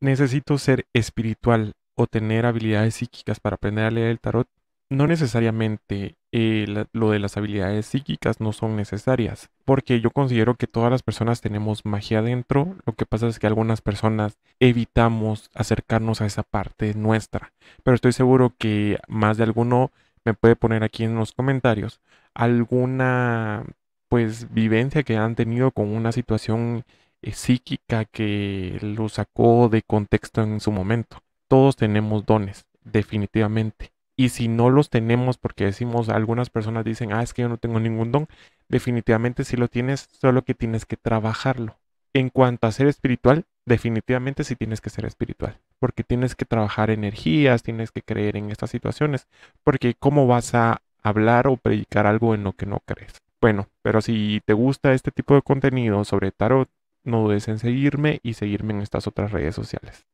necesito ser espiritual o tener habilidades psíquicas para aprender a leer el tarot, no necesariamente eh, lo de las habilidades psíquicas no son necesarias, porque yo considero que todas las personas tenemos magia adentro, lo que pasa es que algunas personas evitamos acercarnos a esa parte nuestra, pero estoy seguro que más de alguno me puede poner aquí en los comentarios alguna pues vivencia que han tenido con una situación eh, psíquica que lo sacó de contexto en su momento. Todos tenemos dones, definitivamente. Y si no los tenemos, porque decimos, algunas personas dicen, ah, es que yo no tengo ningún don, definitivamente si lo tienes, solo que tienes que trabajarlo. En cuanto a ser espiritual, definitivamente sí tienes que ser espiritual, porque tienes que trabajar energías, tienes que creer en estas situaciones, porque ¿cómo vas a hablar o predicar algo en lo que no crees? Bueno, pero si te gusta este tipo de contenido sobre tarot, no dudes en seguirme y seguirme en estas otras redes sociales.